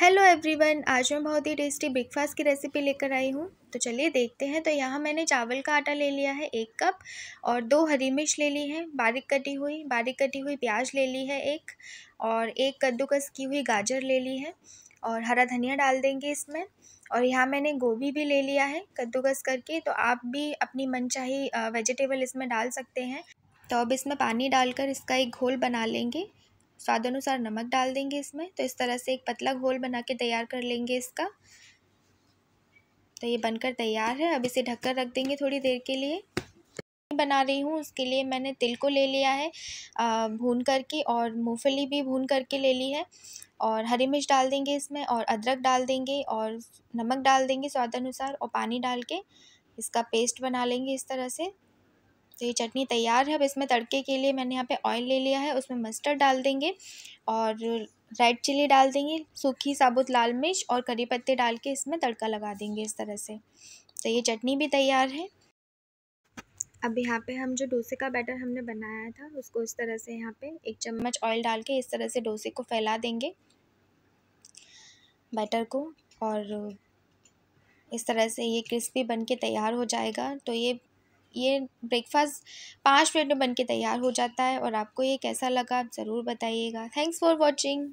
hello everyone आज मैं बहुत ही टेस्टी ब्रेकफास्ट की रेसिपी लेकर आई हूँ तो चलिए देखते हैं तो यहाँ मैंने चावल का आटा ले लिया है एक कप और दो हरी मिर्च ले ली है बारीक कटी हुई बारीक कटी हुई प्याज ले ली है एक और एक कद्दूकस की हुई गाजर ले ली है और हरा धनिया डाल देंगे इसमें और यहाँ मैंने गोभी भी ले लिया है कद्दूकस करके तो आप भी अपनी मनचाही वेजिटेबल इसमें डाल सकते हैं तो अब इसमें पानी डालकर इसका एक घोल बना लेंगे स्वाद अनुसार नमक डाल देंगे इसमें तो इस तरह से एक पतला घोल बना के तैयार कर लेंगे इसका तो ये बनकर तैयार है अब इसे ढककर रख देंगे थोड़ी देर के लिए बना रही हूँ उसके लिए मैंने तिल को ले लिया है भून करके और मूंगफली भी भून करके ले ली है और हरी मिर्च डाल देंगे इसमें और अदरक डाल देंगे और नमक डाल देंगे स्वाद अनुसार और पानी डाल के इसका पेस्ट बना लेंगे इस तरह से तो ये चटनी तैयार है अब इसमें तड़के के लिए मैंने यहाँ पे ऑयल ले लिया है उसमें मस्टर्ड डाल देंगे और रेड चिली डाल देंगे सूखी साबुत लाल मिर्च और करी पत्ते डाल के इसमें तड़का लगा देंगे इस तरह से तो ये चटनी भी तैयार है अब यहाँ पे हम जो डोसे का बैटर हमने बनाया था उसको इस तरह से यहाँ पे एक चम्मच ऑयल डाल के इस तरह से डोसे को फैला देंगे बैटर को और इस तरह से ये क्रिस्पी बन के तैयार हो जाएगा तो ये ये ब्रेकफास्ट पाँच मिनट में बन के तैयार हो जाता है और आपको ये कैसा लगा आप ज़रूर बताइएगा थैंक्स फॉर वॉचिंग